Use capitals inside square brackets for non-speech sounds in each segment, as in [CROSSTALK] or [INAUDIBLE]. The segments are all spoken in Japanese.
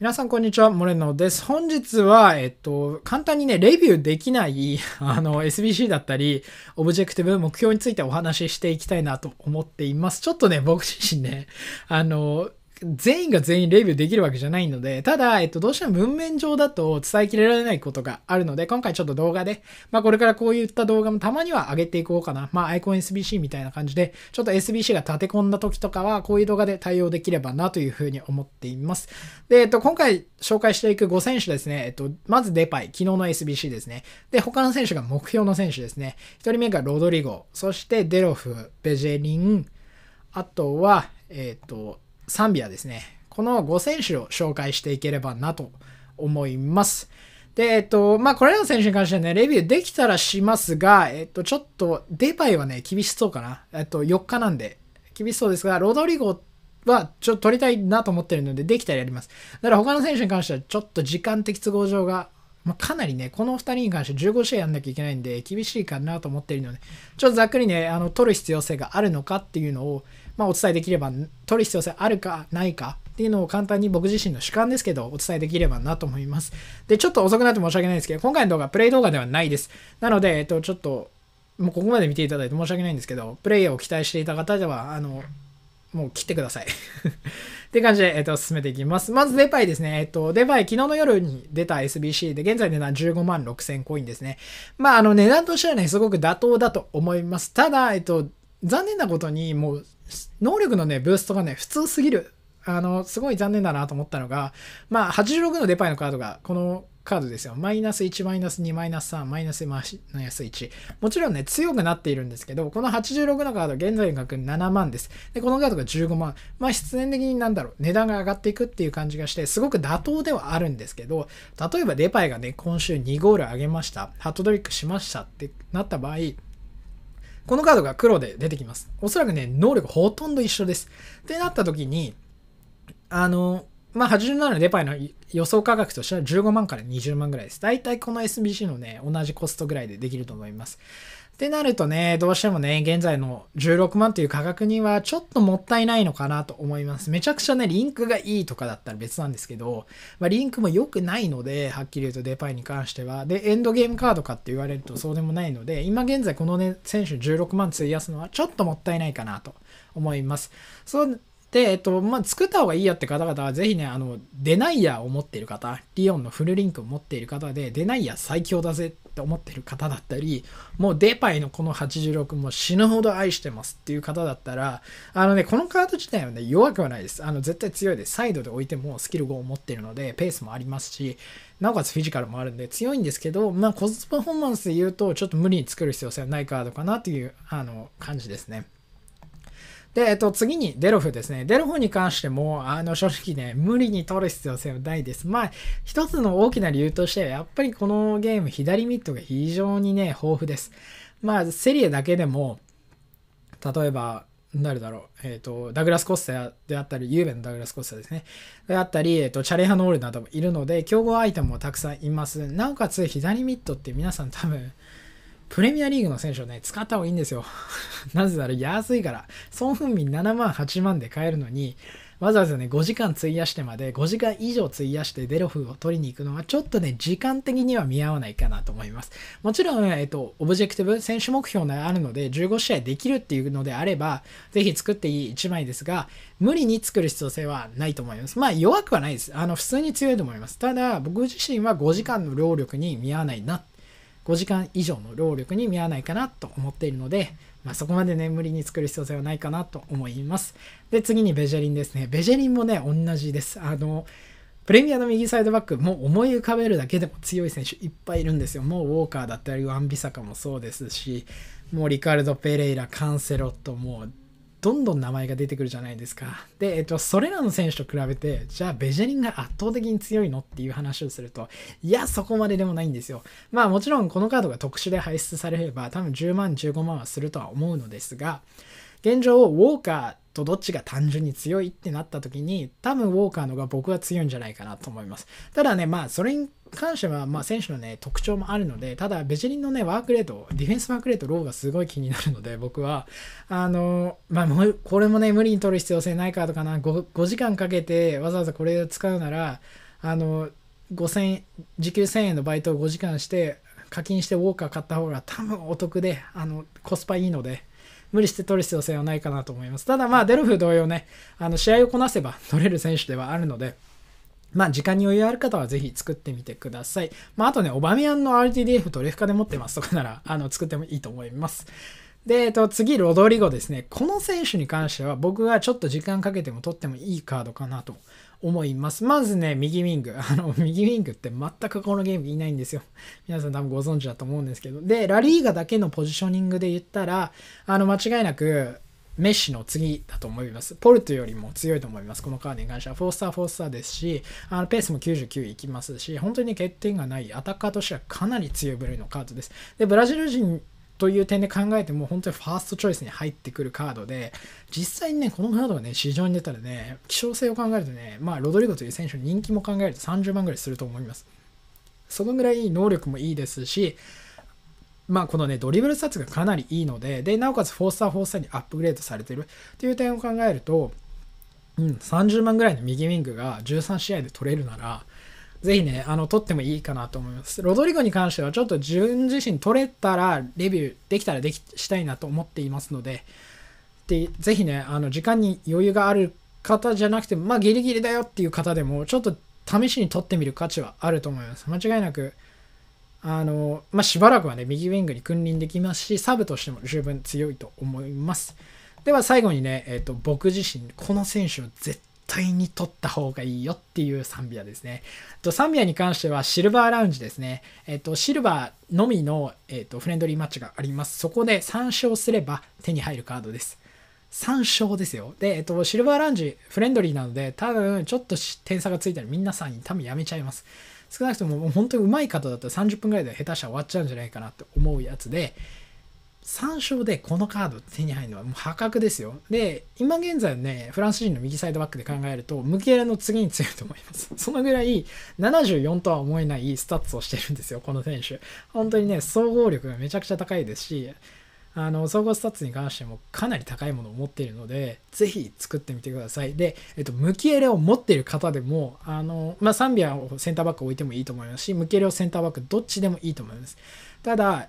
皆さん、こんにちは。モレノです。本日は、えっと、簡単にね、レビューできない、[LAUGHS] あの、SBC だったり、オブジェクティブ、目標についてお話ししていきたいなと思っています。ちょっとね、僕自身ね、あの、全員が全員レビューできるわけじゃないので、ただ、えっと、どうしても文面上だと伝えきれられないことがあるので、今回ちょっと動画で、まあ、これからこういった動画もたまには上げていこうかな。まあ、アイコン SBC みたいな感じで、ちょっと SBC が立て込んだ時とかは、こういう動画で対応できればなというふうに思っています。で、えっと、今回紹介していく5選手ですね。えっと、まずデパイ、昨日の SBC ですね。で、他の選手が目標の選手ですね。1人目がロドリゴ、そしてデロフ、ベジェリン、あとは、えっと、サンビアですね。この5選手を紹介していければなと思います。で、えっと、まあ、これらの選手に関してはね、レビューできたらしますが、えっと、ちょっと、デパイはね、厳しそうかな。えっと、4日なんで、厳しそうですが、ロドリゴは、ちょっと取りたいなと思ってるので、できたらやります。だから、他の選手に関しては、ちょっと時間的都合上が、まあ、かなりね、この2人に関して15試合やんなきゃいけないんで、厳しいかなと思ってるので、ちょっとざっくりね、あの、取る必要性があるのかっていうのを、まあ、お伝えできれば取る必要性あるかないかっていうのを簡単に僕自身の主観ですけどお伝えできればなと思います。で、ちょっと遅くなって申し訳ないですけど、今回の動画はプレイ動画ではないです。なので、えっと、ちょっともうここまで見ていただいて申し訳ないんですけど、プレイを期待していた方では、あの、もう切ってください [LAUGHS] って感じで、えっと、進めていきます。まず、デパイですね。えっと、デパイ、昨日の夜に出た SBC で、現在値段15万6000コインですね。まあ、あの、値段としてはね、すごく妥当だと思います。ただ、えっと、残念なことに、もう、能力のね、ブーストがね、普通すぎる。あの、すごい残念だなと思ったのが、まあ、86のデパイのカードが、このカードですよ。マイナス1、マイナス2、マイナス3、マイナスマイナス1。もちろんね、強くなっているんですけど、この86のカード、現在額7万です。で、このカードが15万。まあ、必然的になんだろう、値段が上がっていくっていう感じがして、すごく妥当ではあるんですけど、例えばデパイがね、今週2ゴール上げました。ハットトリックしましたってなった場合、このカードが黒で出てきます。おそらくね、能力ほとんど一緒です。ってなった時に、あの、まあ、87のデパイの予想価格としては15万から20万ぐらいです。だいたいこの SBC のね、同じコストぐらいでできると思います。ってなるとね、どうしてもね、現在の16万という価格にはちょっともったいないのかなと思います。めちゃくちゃね、リンクがいいとかだったら別なんですけど、まあ、リンクも良くないので、はっきり言うとデパイに関しては。で、エンドゲームカードかって言われるとそうでもないので、今現在このね、選手16万費やすのはちょっともったいないかなと思います。そうで、えっと、まあ、作った方がいいよって方々は、ぜひね、あの、デナイーを持っている方、リオンのフルリンクを持っている方で、デナイー最強だぜって思ってる方だったり、もうデパイのこの86も死ぬほど愛してますっていう方だったら、あのね、このカード自体はね、弱くはないです。あの、絶対強いです。サイドで置いてもスキル5を持ってるので、ペースもありますし、なおかつフィジカルもあるんで強いんですけど、まあ、コスパフォーマンスで言うと、ちょっと無理に作る必要性はないカードかなという、あの、感じですね。で、えっと、次にデロフですね。デロフに関しても、あの、正直ね、無理に取る必要性はないです。まあ、一つの大きな理由としては、やっぱりこのゲーム、左ミッドが非常にね、豊富です。まあ、セリエだけでも、例えば、誰だろう、えっ、ー、と、ダグラス・コスタであったり、ユーベのダグラス・コスタですね。であったり、えっ、ー、と、チャレハノールなどもいるので、競合アイテムもたくさんいます。なおかつ、左ミッドって皆さん多分、プレミアリーグの選手をね、使った方がいいんですよ。[LAUGHS] なぜなら安いから、孫ン・民7万、8万で買えるのに、わざわざね、5時間費やしてまで、5時間以上費やしてデロフを取りに行くのは、ちょっとね、時間的には見合わないかなと思います。もちろん、えっと、オブジェクティブ、選手目標があるので、15試合できるっていうのであれば、ぜひ作っていい1枚ですが、無理に作る必要性はないと思います。まあ、弱くはないです。あの、普通に強いと思います。ただ、僕自身は5時間の労力に見合わないな5時間以上の労力に見合わないかなと思っているので、まあ、そこまで眠りに作る必要性はないかなと思います。で、次にベジェリンですね。ベジェリンもね、同じです。あの、プレミアの右サイドバック、もう思い浮かべるだけでも強い選手いっぱいいるんですよ。もうウォーカーだったり、ワンビサカもそうですし、もうリカルド・ペレイラ、カンセロット、もうどんどん名前が出てくるじゃないですか。で、えっと、それらの選手と比べて、じゃあベジェリンが圧倒的に強いのっていう話をすると、いや、そこまででもないんですよ。まあもちろんこのカードが特殊で排出されれば、多分10万、15万はするとは思うのですが、現状、ウォーカー、とどっちが単純に強いってなった時に多分ウォーカーのが僕は強いんじゃないかなと思います。ただね、まあそれに関してはまあ選手の、ね、特徴もあるので、ただ、ベジリンの、ね、ワークレート、ディフェンスワークレート、ローがすごい気になるので、僕は、あのまあ、もうこれも、ね、無理に取る必要性ないかとかな5、5時間かけてわざわざこれを使うなら、あの5000時給1000円のバイトを5時間して、課金してウォーカー買った方が多分お得で、あのコスパいいので。無理して取る必要性はないかなと思います。ただまあ、デルフ同様ね、あの試合をこなせば取れる選手ではあるので、まあ、時間に余裕ある方はぜひ作ってみてください。まあ、あとね、オバミアンの RTDF とレフカで持ってますとかなら、[LAUGHS] あの、作ってもいいと思います。で、えっと、次、ロドリゴですね。この選手に関しては、僕はちょっと時間かけても取ってもいいカードかなと思います。まずね、右ウィング。[LAUGHS] あの、右ウィングって全くこのゲームいないんですよ。皆さん多分ご存知だと思うんですけど。で、ラリーガだけのポジショニングで言ったら、あの、間違いなく、メッシの次だと思います。ポルトよりも強いと思います。このカードに関しては。フォースター、フォースターですし、あのペースも99いきますし、本当に欠点がない、アタッカーとしてはかなり強い部類のカードです。で、ブラジル人という点で考えても、本当にファーストチョイスに入ってくるカードで、実際にね、このカードがね、市場に出たらね、希少性を考えるとね、まあ、ロドリゴという選手の人気も考えると30万ぐらいすると思います。そのぐらい能力もいいですし、まあ、このね、ドリブルスタッツがかなりいいので、で、なおかつフォースターフォースターにアップグレードされてるっていう点を考えると、うん、30万ぐらいの右ウィングが13試合で取れるなら、ぜひね、あの、取ってもいいかなと思います。ロドリゴに関しては、ちょっと自分自身取れたら、レビューできたらできしたいなと思っていますので、でぜひね、あの、時間に余裕がある方じゃなくて、まあ、ギリギリだよっていう方でも、ちょっと試しに取ってみる価値はあると思います。間違いなく、あの、まあ、しばらくはね、右ウィングに君臨できますし、サブとしても十分強いと思います。では最後にね、えっ、ー、と、僕自身、この選手を絶対に取った方がいいよっていうサンビアですね。とサンビアに関してはシルバーラウンジですね。えっ、ー、と、シルバーのみの、えっ、ー、と、フレンドリーマッチがあります。そこで3勝すれば手に入るカードです。3勝ですよ。で、えっと、シルバーラウンジフレンドリーなので、多分ちょっと点差がついたらみんなさんに多分やめちゃいます。少なくとも本当にうまい方だったら30分ぐらいで下手したら終わっちゃうんじゃないかなって思うやつで、3勝でこのカード手に入るのはもう破格ですよ。で、今現在のね、フランス人の右サイドバックで考えると、ム形ラの次に強いと思います。[LAUGHS] そのぐらい74とは思えないスタッツをしてるんですよ、この選手。本当にね、総合力がめちゃくちゃ高いですし、あの総合スタッツに関してもかなり高いものを持っているのでぜひ作ってみてくださいで、えっと、ムキエレを持っている方でもあの、まあ、サンビアをセンターバック置いてもいいと思いますしムキエレをセンターバックどっちでもいいと思いますただ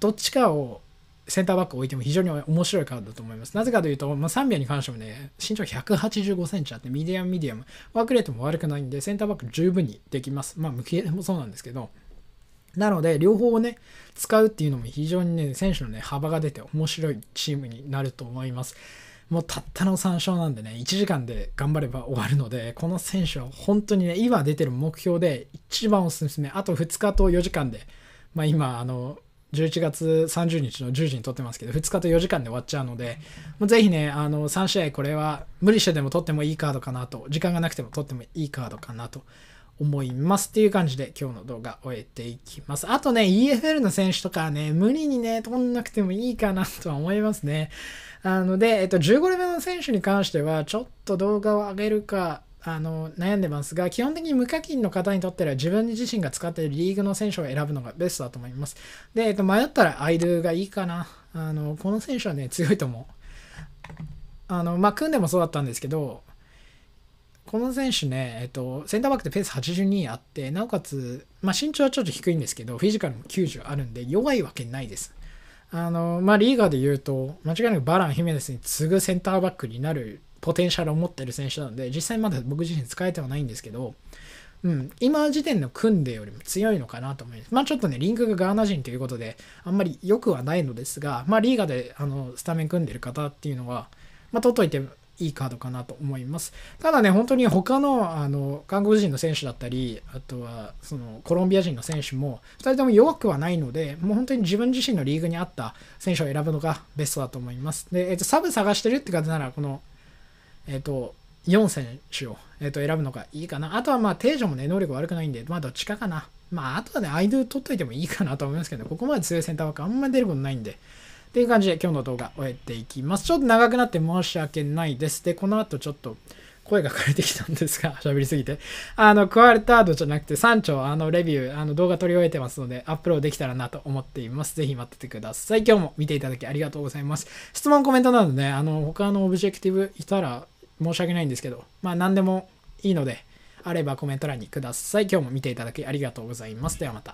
どっちかをセンターバック置いても非常に面白いカードだと思います。なぜかというと、まあ、サンビアに関してもね、身長185センチあって、ミディアムミディアム、ワークレートも悪くないんで、センターバック十分にできます。まあ、無形でもそうなんですけど、なので、両方をね、使うっていうのも非常にね、選手のね、幅が出て面白いチームになると思います。もうたったの3勝なんでね、1時間で頑張れば終わるので、この選手は本当にね、今出てる目標で一番おすすめ、あと2日と4時間で、まあ今、あの、11月30日の10時に撮ってますけど、2日と4時間で終わっちゃうので、ぜひね、あの3試合これは無理してでも撮ってもいいカードかなと、時間がなくても撮ってもいいカードかなと思いますっていう感じで今日の動画終えていきます。あとね、EFL の選手とかね、無理にね、取んなくてもいいかなとは思いますね。なので、えっと、15レベルの選手に関しては、ちょっと動画を上げるか、あの悩んでますが、基本的に無課金の方にとっては自分自身が使っているリーグの選手を選ぶのがベストだと思います。で、えっと、迷ったらアイドゥがいいかな。あの、この選手はね、強いと思う。あの、まあ、組んでもそうだったんですけど、この選手ね、えっと、センターバックでペース82あって、なおかつ、まあ、身長はちょっと低いんですけど、フィジカルも90あるんで、弱いわけないです。あの、まあ、リーガーで言うと、間違いなくバラン・ヒメネスに次ぐセンターバックになるポテンシャルを持ってる選手なので、実際まだ僕自身使えてはないんですけど、うん、今時点の組んでよりも強いのかなと思います。まあちょっとね、リンクがガーナ人ということで、あんまり良くはないのですが、まあリーガであのスタメン組んでる方っていうのは、まあ、取っといて、いいカードかなと思います。ただね、本当に他のあの韓国人の選手だったり、あとはそのコロンビア人の選手も、2人とも弱くはないので、もう本当に自分自身のリーグに合った選手を選ぶのがベストだと思います。で、えっと、サブ探してるって方なら、この、えっと、4選手を、えっと、選ぶのがいいかな。あとは、まあ、定常もね、能力悪くないんで、まあ、どっちかかな。まあ、あとはね、アイドル取っといてもいいかなと思いますけど、ここまで強いセンターバックあんまり出ることないんで、っていう感じで今日の動画終えていきます。ちょっと長くなって申し訳ないです。で、この後ちょっと声が枯れてきたんですが、[LAUGHS] 喋りすぎて。あの、クワルタードじゃなくて3丁、あの、レビュー、あの、動画撮り終えてますので、アップロードできたらなと思っています。ぜひ待っててください。今日も見ていただきありがとうございます。質問、コメントなどね、あの、他のオブジェクティブいたら申し訳ないんですけど、まあ、何でもいいので、あればコメント欄にください。今日も見ていただきありがとうございます。ではまた。